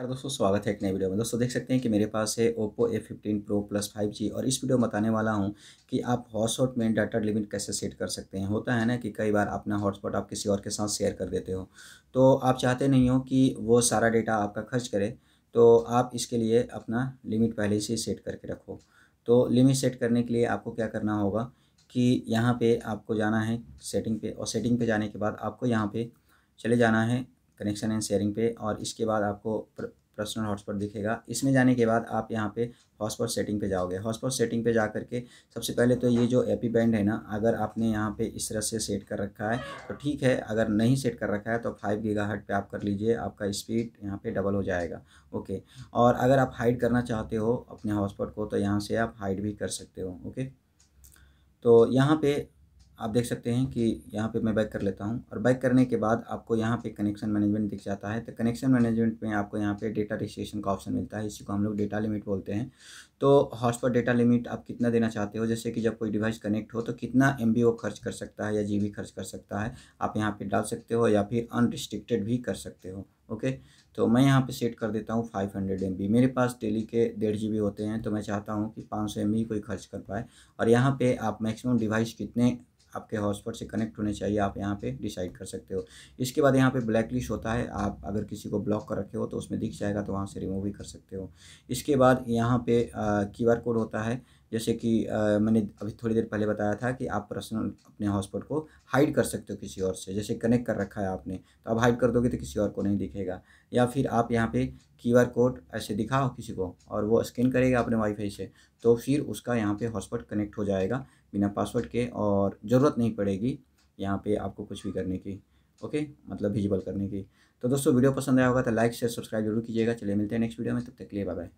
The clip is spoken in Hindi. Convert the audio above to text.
नमस्कार दोस्तों स्वागत है एक नई वीडियो में दोस्तों देख सकते हैं कि मेरे पास है Oppo A fifteen pro plus five G और इस वीडियो में बताने वाला हूं कि आप हॉटस्पॉट में डाटा लिमिट कैसे सेट कर सकते हैं होता है ना कि कई बार अपना हॉटस्पॉट आप किसी और के साथ शेयर कर देते हो तो आप चाहते नहीं हो कि वो सारा डेटा आपका खर्च करे तो आप इसके लिए अपना लिमिट पहले से सेट करके रखो तो लिमिट सेट करने के लिए आपको क्या करना होगा कि यहाँ पर आपको जाना है सेटिंग पे और सेटिंग पर जाने के बाद आपको यहाँ पर चले जाना है कनेक्शन एंड शेयरिंग पे और इसके बाद आपको पर्सनल हॉटस्पॉट दिखेगा इसमें जाने के बाद आप यहाँ पे हॉटस्पॉट सेटिंग पे जाओगे हॉटस्पॉट सेटिंग पे जा करके सबसे पहले तो ये जो एपी बैंड है ना अगर आपने यहाँ पे इस तरह से सेट कर रखा है तो ठीक है अगर नहीं सेट कर रखा है तो फाइव गीगा हट पर आप कर लीजिए आपका स्पीड यहाँ पे डबल हो जाएगा ओके और अगर आप हाइड करना चाहते हो अपने हॉटस्पॉट को तो यहाँ से आप हाइड भी कर सकते हो ओके तो यहाँ पर आप देख सकते हैं कि यहाँ पे मैं बैक कर लेता हूँ और बैक करने के बाद आपको यहाँ पे कनेक्शन मैनेजमेंट दिख जाता है तो कनेक्शन मैनेजमेंट में आपको यहाँ पे डेटा रजिस्ट्रेशन का ऑप्शन मिलता है इसी को हम लोग डेटा लिमिट बोलते हैं तो हॉटस्पॉट डेटा लिमिट आप कितना देना चाहते हो जैसे कि जब कोई डिवाइस कनेक्ट हो तो कितना एम वो खर्च कर सकता है या जी खर्च कर सकता है आप यहाँ पर डाल सकते हो या फिर अनरिस्ट्रिक्टेड भी कर सकते हो ओके तो मैं यहाँ पर सेट कर देता हूँ फाइव हंड्रेड एम मेरे पास डेली के डेढ़ जी होते हैं तो मैं चाहता हूँ कि पाँच सौ एम कोई खर्च कर पाए और यहाँ पर आप मैक्सिमम डिवाइस कितने आपके हॉटस्पॉट से कनेक्ट होने चाहिए आप यहाँ पे डिसाइड कर सकते हो इसके बाद यहाँ पे ब्लैक लिस्ट होता है आप अगर किसी को ब्लॉक कर रखे हो तो उसमें दिख जाएगा तो वहाँ से रिमूव भी कर सकते हो इसके बाद यहाँ पे क्यू आर कोड होता है जैसे कि आ, मैंने अभी थोड़ी देर पहले बताया था कि आप पर्सनल अपने हॉटस्पॉट को हाइड कर सकते हो किसी और से जैसे कनेक्ट कर रखा है आपने तो आप हाइड कर दोगे तो किसी और को नहीं दिखेगा या फिर आप यहाँ पे क्यू आर कोड ऐसे दिखाओ किसी को और वो स्कैन करेगा अपने वाईफाई से तो फिर उसका यहाँ पे हॉटस्पॉट कनेक्ट हो जाएगा बिना पासवर्ड के और ज़रूरत नहीं पड़ेगी यहाँ पे आपको कुछ भी करने की ओके मतलब विजिबल करने की तो दोस्तों वीडियो पसंद आया होगा तो लाइक शेयर सब्सक्राइब जरूर कीजिएगा चलिए मिलते हैं नेक्स्ट वीडियो में तब तक के लिए बाय बाय